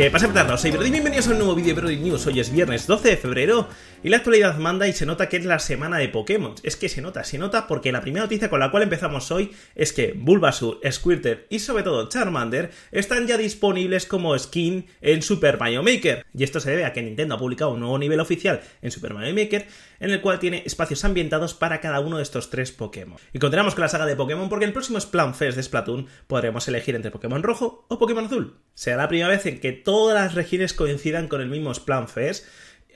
¿Qué pasa, petardos? Soy Brody, bienvenidos a un nuevo vídeo de Brody News. Hoy es viernes 12 de febrero y la actualidad manda y se nota que es la semana de Pokémon. Es que se nota, se nota porque la primera noticia con la cual empezamos hoy es que Bulbasur, Squirtle y sobre todo Charmander están ya disponibles como skin en Super Mario Maker. Y esto se debe a que Nintendo ha publicado un nuevo nivel oficial en Super Mario Maker en el cual tiene espacios ambientados para cada uno de estos tres Pokémon. Y continuamos con la saga de Pokémon porque en el próximo Splam Fest de Splatoon podremos elegir entre Pokémon rojo o Pokémon azul. Será la primera vez en que todas las regiones coincidan con el mismo FES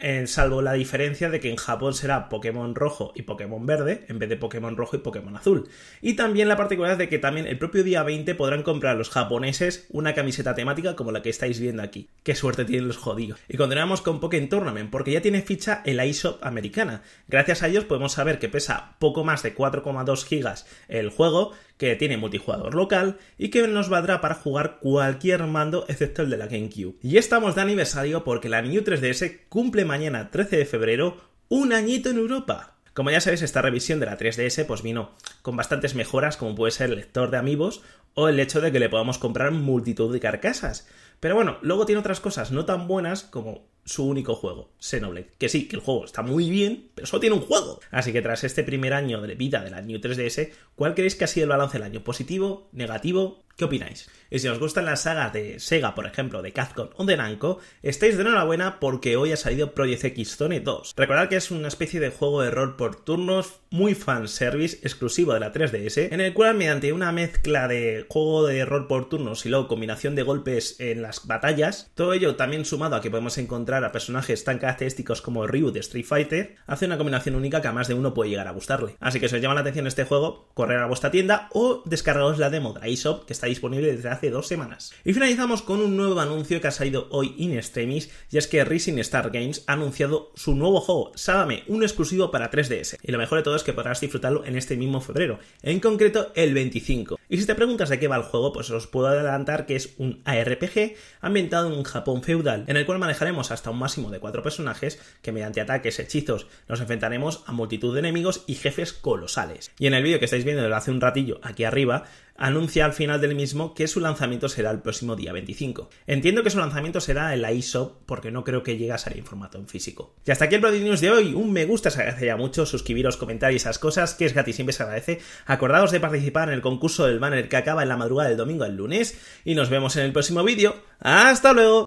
eh, salvo la diferencia de que en Japón será Pokémon rojo y Pokémon verde, en vez de Pokémon rojo y Pokémon azul. Y también la particularidad de que también el propio día 20 podrán comprar los japoneses una camiseta temática como la que estáis viendo aquí. Qué suerte tienen los jodidos. Y continuamos con Pokémon Tournament, porque ya tiene ficha el iShop americana. Gracias a ellos podemos saber que pesa poco más de 4,2 gigas el juego, que tiene multijugador local y que nos valdrá para jugar cualquier mando excepto el de la GameCube. Y estamos de aniversario porque la New 3DS cumple mañana, 13 de febrero, un añito en Europa. Como ya sabéis, esta revisión de la 3DS pues vino con bastantes mejoras, como puede ser el lector de amigos o el hecho de que le podamos comprar multitud de carcasas. Pero bueno, luego tiene otras cosas no tan buenas como su único juego, Xenoblade. Que sí, que el juego está muy bien, pero solo tiene un juego. Así que tras este primer año de vida de la New 3DS, ¿cuál creéis que ha sido el balance del año? ¿Positivo? ¿Negativo? ¿Qué opináis? Y si os gustan las sagas de Sega, por ejemplo, de Capcom o de Namco, estáis de enhorabuena porque hoy ha salido Project X Zone 2. Recordad que es una especie de juego de rol por turnos muy fanservice exclusivo de la 3DS, en el cual mediante una mezcla de juego de rol por turnos y luego combinación de golpes en las batallas, todo ello también sumado a que podemos encontrar a personajes tan característicos como Ryu de Street Fighter, hace una combinación única que a más de uno puede llegar a gustarle. Así que si os llama la atención este juego, correr a vuestra tienda o descargaros la demo de iShop que está disponible desde hace dos semanas. Y finalizamos con un nuevo anuncio que ha salido hoy in extremis, y es que Rising Star Games ha anunciado su nuevo juego, Sábame, un exclusivo para 3DS. Y lo mejor de todo es que podrás disfrutarlo en este mismo febrero, en concreto el 25. Y si te preguntas de qué va el juego, pues os puedo adelantar que es un ARPG ambientado en un Japón feudal, en el cual manejaremos hasta un máximo de cuatro personajes que mediante ataques, hechizos, nos enfrentaremos a multitud de enemigos y jefes colosales. Y en el vídeo que estáis viendo desde hace un ratillo aquí arriba, anuncia al final del mismo que su lanzamiento será el próximo día 25. Entiendo que su lanzamiento será en la eShop porque no creo que llegue a salir en formato en físico. Y hasta aquí el Prodigy News de hoy. Un me gusta se agradecería mucho, suscribiros, comentar y esas cosas que es gratis siempre se agradece. Acordaos de participar en el concurso del banner que acaba en la madrugada del domingo al lunes y nos vemos en el próximo vídeo. ¡Hasta luego!